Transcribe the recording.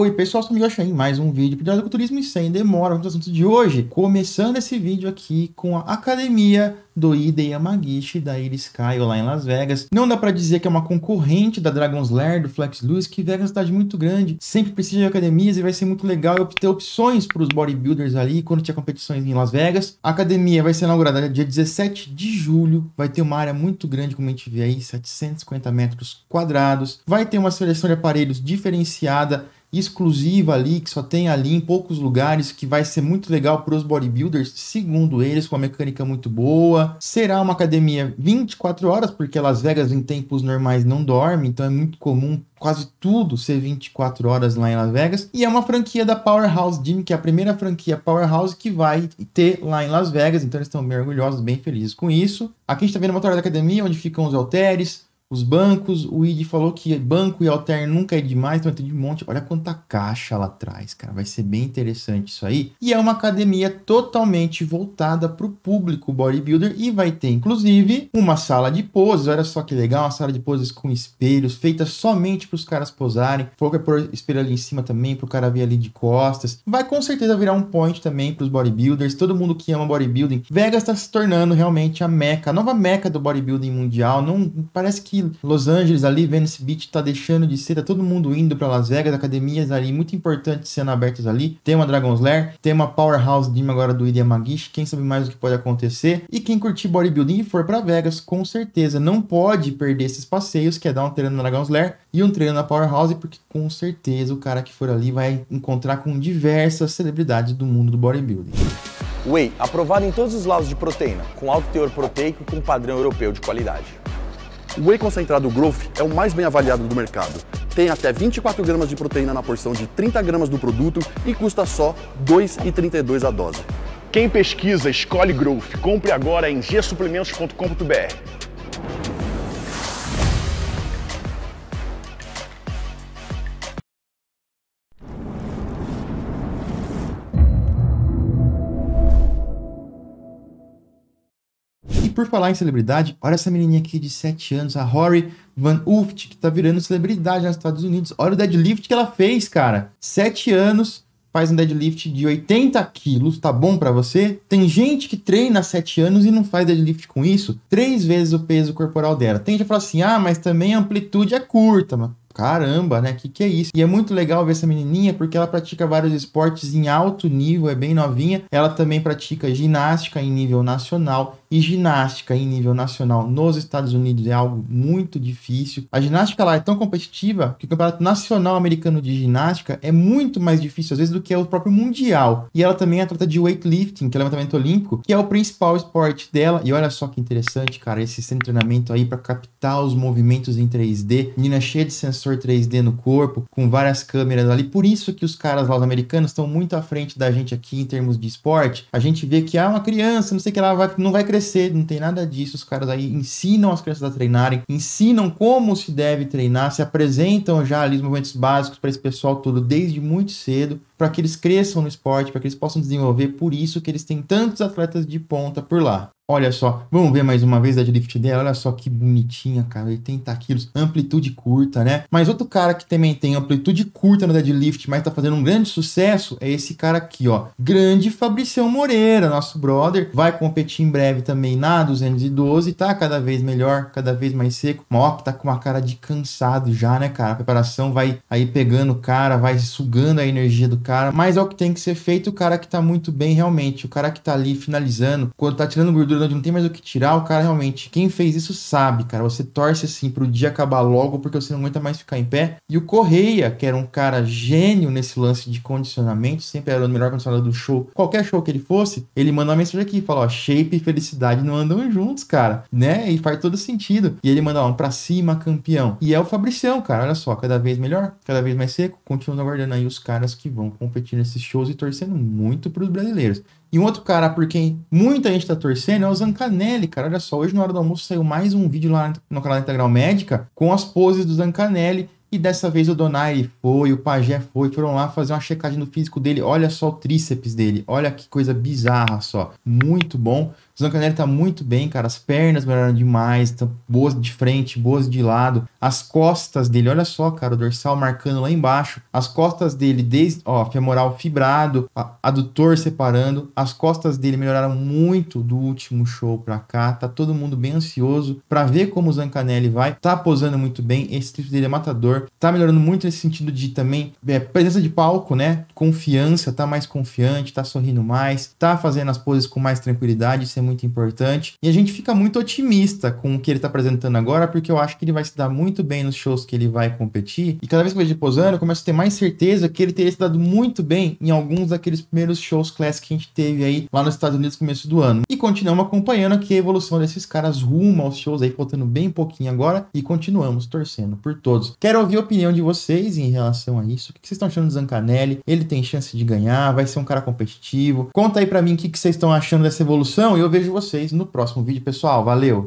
Oi pessoal, sou o Miguel Chain, mais um vídeo para o Agriculturismo e Sem Demora, vamos ao assunto de hoje. Começando esse vídeo aqui com a Academia do Ida Yamagishi da Iris Caio lá em Las Vegas. Não dá para dizer que é uma concorrente da Dragon's Lair, do Flex Lewis, que Vegas é uma cidade muito grande, sempre precisa de academias e vai ser muito legal ter opções para os bodybuilders ali quando tiver competições em Las Vegas. A academia vai ser inaugurada dia 17 de julho, vai ter uma área muito grande, como a gente vê aí, 750 metros quadrados, vai ter uma seleção de aparelhos diferenciada exclusiva ali, que só tem ali em poucos lugares, que vai ser muito legal para os bodybuilders, segundo eles, com uma mecânica muito boa. Será uma academia 24 horas, porque Las Vegas em tempos normais não dorme, então é muito comum quase tudo ser 24 horas lá em Las Vegas. E é uma franquia da Powerhouse Gym, que é a primeira franquia Powerhouse que vai ter lá em Las Vegas, então eles estão bem orgulhosos, bem felizes com isso. Aqui a gente está vendo uma torre da academia, onde ficam os halteres, os bancos, o ID falou que banco e alter nunca é demais, então tem de monte. Olha quanta caixa lá atrás, cara. Vai ser bem interessante isso aí. E é uma academia totalmente voltada para o público bodybuilder e vai ter, inclusive, uma sala de poses. Olha só que legal, uma sala de poses com espelhos, feita somente para os caras posarem. Falou que é por espelho ali em cima também, para o cara ver ali de costas. Vai com certeza virar um point também para os bodybuilders, todo mundo que ama bodybuilding. Vegas está se tornando realmente a meca, a nova meca do bodybuilding mundial. Não parece que Los Angeles ali, Venice Beach tá deixando de ser, tá todo mundo indo para Las Vegas, academias ali muito importantes sendo abertas ali. Tem uma Dragon's Lair, tem uma Powerhouse Gym agora do Ilha Magish, quem sabe mais o que pode acontecer. E quem curtir bodybuilding e for para Vegas, com certeza não pode perder esses passeios, que é dar um treino na Dragon's Lair e um treino na Powerhouse, porque com certeza o cara que for ali vai encontrar com diversas celebridades do mundo do bodybuilding. Whey, aprovado em todos os lados de proteína, com alto teor proteico e com padrão europeu de qualidade. O whey concentrado Growth é o mais bem avaliado do mercado. Tem até 24 gramas de proteína na porção de 30 gramas do produto e custa só R$ 2,32 a dose. Quem pesquisa, escolhe Growth. Compre agora em gsuplementos.com.br. por falar em celebridade, olha essa menininha aqui de 7 anos, a Rory Van Uft, que tá virando celebridade nos Estados Unidos. Olha o deadlift que ela fez, cara. 7 anos, faz um deadlift de 80 quilos, tá bom para você? Tem gente que treina 7 anos e não faz deadlift com isso, três vezes o peso corporal dela. Tem gente que fala assim, ah, mas também a amplitude é curta, mano. Caramba, né? Que que é isso? E é muito legal ver essa menininha porque ela pratica vários esportes em alto nível, é bem novinha. Ela também pratica ginástica em nível nacional e ginástica em nível nacional nos Estados Unidos é algo muito difícil. A ginástica lá é tão competitiva que o campeonato nacional americano de ginástica é muito mais difícil, às vezes, do que é o próprio mundial. E ela também é atleta de weightlifting, que é levantamento olímpico, que é o principal esporte dela. E olha só que interessante, cara, esse centro de treinamento aí para captar os movimentos em 3D. Menina cheia de sensor 3D no corpo, com várias câmeras ali. Por isso que os caras lá, os americanos, estão muito à frente da gente aqui em termos de esporte. A gente vê que, ah, uma criança, não sei o que, ela vai, não vai crescer cedo não tem nada disso. Os caras aí ensinam as crianças a treinarem, ensinam como se deve treinar, se apresentam já ali os movimentos básicos para esse pessoal todo desde muito cedo para que eles cresçam no esporte, para que eles possam desenvolver. Por isso que eles têm tantos atletas de ponta por lá. Olha só, vamos ver mais uma vez a deadlift dela. Olha só que bonitinha, cara. 80 quilos, amplitude curta, né? Mas outro cara que também tem amplitude curta no deadlift, mas tá fazendo um grande sucesso, é esse cara aqui, ó. Grande Fabricião Moreira, nosso brother. Vai competir em breve também na 212, tá cada vez melhor, cada vez mais seco. Ó, tá com uma cara de cansado já, né, cara? A preparação vai aí pegando o cara, vai sugando a energia do cara, mas é o que tem que ser feito. O cara que tá muito bem, realmente, o cara que tá ali finalizando, quando tá tirando gordura onde não tem mais o que tirar, o cara realmente, quem fez isso sabe, cara. Você torce assim pro dia acabar logo porque você não aguenta mais ficar em pé. E o Correia, que era um cara gênio nesse lance de condicionamento, sempre era o melhor condicionador do show, qualquer show que ele fosse, ele manda uma mensagem aqui, fala: ó, shape e felicidade não andam juntos, cara, né? E faz todo sentido. E ele manda ó, um pra cima, campeão. E é o Fabricião, cara, olha só, cada vez melhor, cada vez mais seco, continua aguardando aí os caras que vão competindo nesses shows e torcendo muito para os brasileiros. E um outro cara por quem muita gente está torcendo é o Zancanelli, cara. Olha só, hoje na hora do almoço saiu mais um vídeo lá no canal Integral Médica com as poses do Zancanelli e dessa vez o Donaire foi, o Pajé foi, foram lá fazer uma checagem no físico dele. Olha só o tríceps dele, olha que coisa bizarra só. Muito bom. O Zancanelli tá muito bem, cara. As pernas melhoraram demais, estão tá boas de frente, boas de lado. As costas dele, olha só, cara, o dorsal marcando lá embaixo. As costas dele, desde, ó, femoral fibrado, adutor separando. As costas dele melhoraram muito do último show pra cá. Tá todo mundo bem ansioso para ver como o Zancanelli vai. Tá posando muito bem, esse tríceps dele é matador ator. Tá melhorando muito nesse sentido de também é, presença de palco, né? Confiança, tá mais confiante, tá sorrindo mais, tá fazendo as poses com mais tranquilidade, isso é muito importante. E a gente fica muito otimista com o que ele tá apresentando agora, porque eu acho que ele vai se dar muito bem nos shows que ele vai competir. E cada vez que eu vejo posando, eu começo a ter mais certeza que ele teria se dado muito bem em alguns daqueles primeiros shows classic que a gente teve aí lá nos Estados Unidos no começo do ano. E continuamos acompanhando aqui a evolução desses caras rumo aos shows aí, faltando bem pouquinho agora, e continuamos torcendo por todos. Quero ouvir a opinião de vocês em relação a isso. O que vocês estão achando do Zancanelli? Ele tem chance de ganhar? Vai ser um cara competitivo? Conta aí para mim o que vocês estão achando dessa evolução e eu vejo vocês no próximo vídeo, pessoal. Valeu!